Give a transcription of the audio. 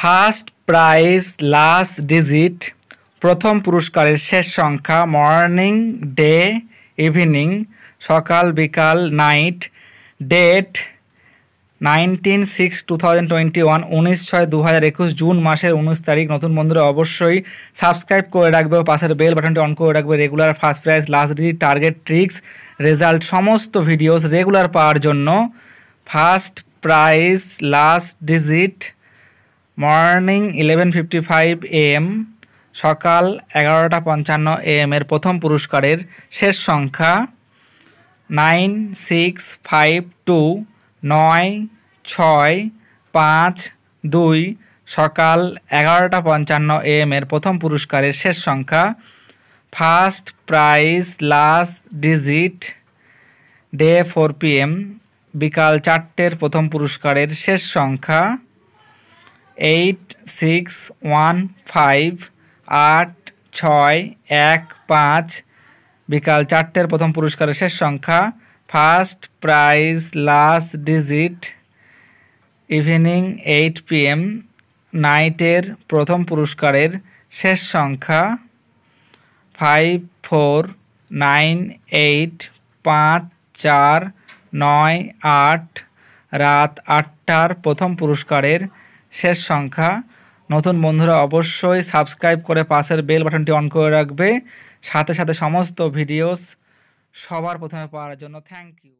first prize last digit প্রথম পুরস্কারের শেষ সংখ্যা মর্নিং ডে ইভিনিং সকাল বিকাল night date nineteen six two thousand twenty one উনিশ ছয় দু হাজার একুশ জুন মাসের উনিশ তারিখ নতুন বন্ধুরা অবশ্যই সাবস্ক্রাইব করে রাখবে ও পাশের বেল বাটনটি অন করে রাখবে regular first prize last digit target tricks result সমস্ত ভিডিওস রেগুলার পাওয়ার জন্য first prize last digit morning eleven fifty five AM সকাল এগারোটা পঞ্চান্ন এএম এর প্রথম পুরস্কারের শেষ সংখ্যা নাইন সিক্স ফাইভ টু নয় ছয় পাঁচ দুই সকাল এগারোটা পঞ্চান্ন এম এর প্রথম পুরস্কারের শেষ সংখ্যা first prize last digit day four PM বিকাল চারটের প্রথম পুরস্কারের শেষ সংখ্যা এইট সিক্স ওয়ান ফাইভ আট ছয় এক পাঁচ বিকাল চারটের প্রথম পুরস্কারের শেষ সংখ্যা first prize last digit evening eight P M নাইটের প্রথম পুরস্কারের শেষ সংখ্যা ফাইভ ফোর নাইন এইট পাঁচ চার নয় আট রাত আটটার প্রথম পুরস্কারের শেষ সংখ্যা নতুন বন্ধুরা অবশ্যই সাবস্ক্রাইব করে পাশের বেল বাটনটি অন করে রাখবে সাথে সাথে সমস্ত ভিডিওস সবার প্রথমে পাওয়ার জন্য থ্যাংক ইউ